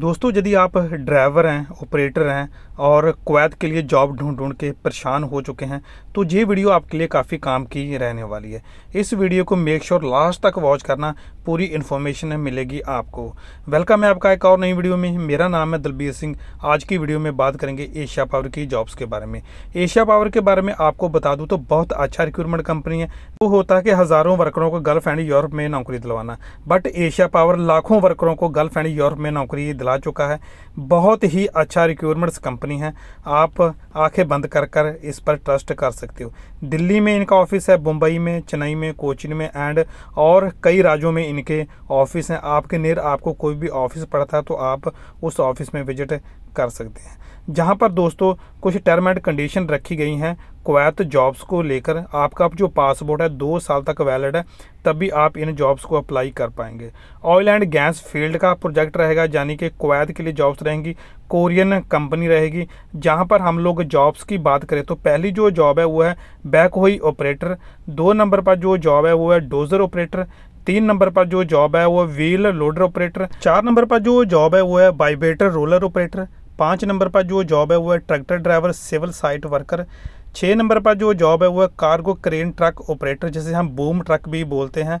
दोस्तों यदि आप ड्राइवर हैं ऑपरेटर हैं और कुवैत के लिए जॉब ढूंढ ढूंढ के परेशान हो चुके हैं तो ये वीडियो आपके लिए काफ़ी काम की रहने वाली है इस वीडियो को मेक श्योर लास्ट तक वॉच करना पूरी इन्फॉर्मेशन मिलेगी आपको वेलकम है आपका एक और नई वीडियो में मेरा नाम है दलबीर सिंह आज की वीडियो में बात करेंगे एशिया पावर की जॉब्स के बारे में एशिया पावर के बारे में आपको बता दूँ तो बहुत अच्छा रिक्रूटमेंट कंपनी है वो होता है कि हज़ारों वर्करों को गल्फ एंड यूरोप में नौकरी दिलवाना बट एशिया पावर लाखों वर्करों को गल्फ एंड यूरोप में नौकरी दिला चुका है बहुत ही अच्छा रिक्यूरमेंट्स कंपनी है आप आंखें बंद कर कर इस पर ट्रस्ट कर सकते हो दिल्ली में इनका ऑफिस है मुंबई में चेन्नई में कोचिन में एंड और कई राज्यों में इनके ऑफिस हैं आपके नियर आपको कोई भी ऑफिस पड़ता है तो आप उस ऑफिस में विजिट कर सकते हैं जहाँ पर दोस्तों कुछ टर्म एंड कंडीशन रखी गई हैं कुवैत जॉब्स को लेकर आपका जो पासपोर्ट है दो साल तक वैलिड है तब भी आप इन जॉब्स को अप्लाई कर पाएंगे ऑयल एंड गैस फील्ड का प्रोजेक्ट रहेगा यानी कि कुवैत के लिए जॉब्स रहेंगी कोरियन कंपनी रहेगी जहां पर हम लोग जॉब्स की बात करें तो पहली जो जॉब है वो है बैकहोई ऑपरेटर दो नंबर पर जो जॉब है वो है डोजर ऑपरेटर तीन नंबर पर जो जॉब है वो व्हील लोडर ऑपरेटर चार नंबर पर जो जॉब है वो है बाइबेटर रोलर ऑपरेटर पाँच नंबर पर जो जॉब है वो है tractor driver civil site worker छः नंबर पर जो जॉब है वो है कार्गो क्रेन ट्रक ऑपरेटर जिसे हम बूम ट्रक भी बोलते हैं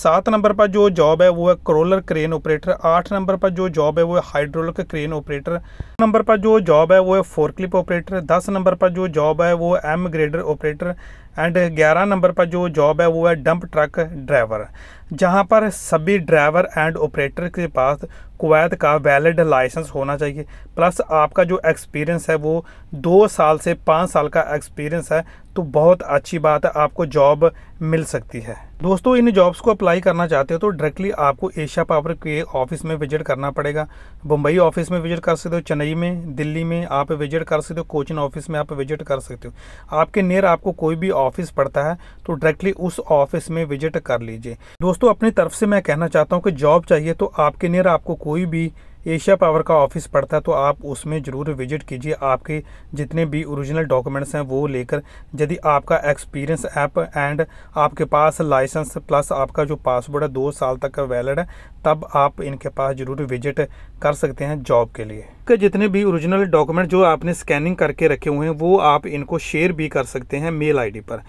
सात नंबर पर जो जॉब है वो है क्रोलर क्रेन ऑपरेटर आठ नंबर पर जो जॉब है वो है हाइड्रोलिक क्रेन ऑपरेटर नंबर पर जो जॉब है वो है फोरक्लिप ऑपरेटर दस नंबर पर जो जॉब है वो एम ग्रेडर ऑपरेटर एंड 11 नंबर पर जो जॉब है वो है डंप ट्रक ड्राइवर जहाँ पर सभी ड्राइवर एंड ऑपरेटर के पास कुवैत का वैलिड लाइसेंस होना चाहिए प्लस आपका जो एक्सपीरियंस है वो दो साल से पाँच साल का एक्सपीरियंस है तो बहुत अच्छी बात है आपको जॉब मिल सकती है दोस्तों इन जॉब्स को अप्लाई करना चाहते हो तो डायरेक्टली आपको एशिया पावर के ऑफिस में विजिट करना पड़ेगा मुंबई ऑफिस में विजिट कर सकते हो चेन्नई में दिल्ली में आप विजिट कर सकते हो कोचिंग ऑफिस में आप विजिट कर सकते हो आपके नियर आपको कोई भी ऑफिस पड़ता है तो डायरेक्टली उस ऑफिस में विजिट कर लीजिए दोस्तों अपनी तरफ से मैं कहना चाहता हूँ कि जॉब चाहिए तो आपके नियर आपको कोई भी एशिया पावर का ऑफिस पड़ता है तो आप उसमें ज़रूर विजिट कीजिए आपके जितने भी ओरिजिनल डॉक्यूमेंट्स हैं वो लेकर यदि आपका एक्सपीरियंस ऐप एंड आपके पास लाइसेंस प्लस आपका जो पासवर्ड है दो साल तक का वैलिड है तब आप इनके पास जरूर विजिट कर सकते हैं जॉब के लिए के जितने भी ओरिजिनल डॉक्यूमेंट जो आपने स्कैनिंग करके रखे हुए हैं वो आप इनको शेयर भी कर सकते हैं मेल आईडी पर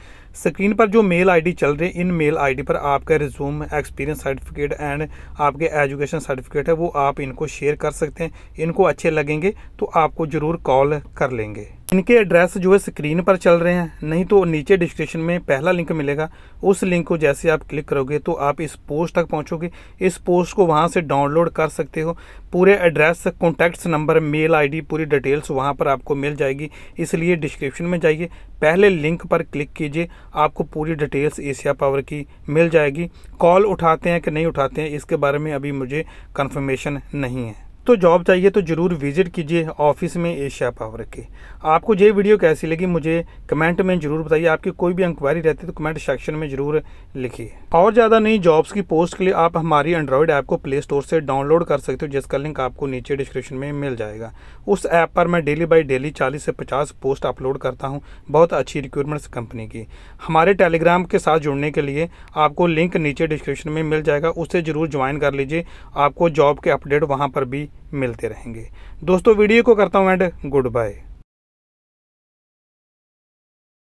स्क्रीन पर जो मेल आईडी चल रही है इन मेल आईडी पर आपका रिज्यूम एक्सपीरियंस सर्टिफिकेट एंड आपके एजुकेशन सर्टिफिकेट है वो आप इनको शेयर कर सकते हैं इनको अच्छे लगेंगे तो आपको ज़रूर कॉल कर लेंगे इनके एड्रेस जो है स्क्रीन पर चल रहे हैं नहीं तो नीचे डिस्क्रिप्शन में पहला लिंक मिलेगा उस लिंक को जैसे आप क्लिक करोगे तो आप इस पोस्ट तक पहुंचोगे इस पोस्ट को वहां से डाउनलोड कर सकते हो पूरे address contacts number mail ID पूरी डिटेल्स वहां पर आपको मिल जाएगी इसलिए डिस्क्रिप्शन में जाइए पहले लिंक पर क्लिक कीजिए आपको पूरी डिटेल्स एशिया पावर की मिल जाएगी कॉल उठाते हैं कि नहीं उठाते हैं इसके बारे में अभी मुझे कन्फर्मेशन नहीं है तो जॉब चाहिए तो ज़रूर विज़िट कीजिए ऑफिस में एशिया पावर के आपको ये वीडियो कैसी लगी मुझे कमेंट में ज़रूर बताइए आपकी कोई भी इंक्वायरी रहती है तो कमेंट सेक्शन में ज़रूर लिखिए और ज़्यादा नई जॉब्स की पोस्ट के लिए आप हमारी एंड्रॉयड ऐप को प्ले स्टोर से डाउनलोड कर सकते हो जिसका लिंक आपको नीचे डिस्क्रिप्शन में मिल जाएगा उस ऐप पर मैं डेली बाई डेली चालीस से पचास पोस्ट अपलोड करता हूँ बहुत अच्छी रिक्वायरमेंट्स कंपनी की हमारे टेलीग्राम के साथ जुड़ने के लिए आपको लिंक नीचे डिस्क्रिप्शन में मिल जाएगा उससे ज़रूर ज्वाइन कर लीजिए आपको जॉब के अपडेट वहाँ पर भी मिलते रहेंगे दोस्तों वीडियो को करता हूँ एंड गुड बाय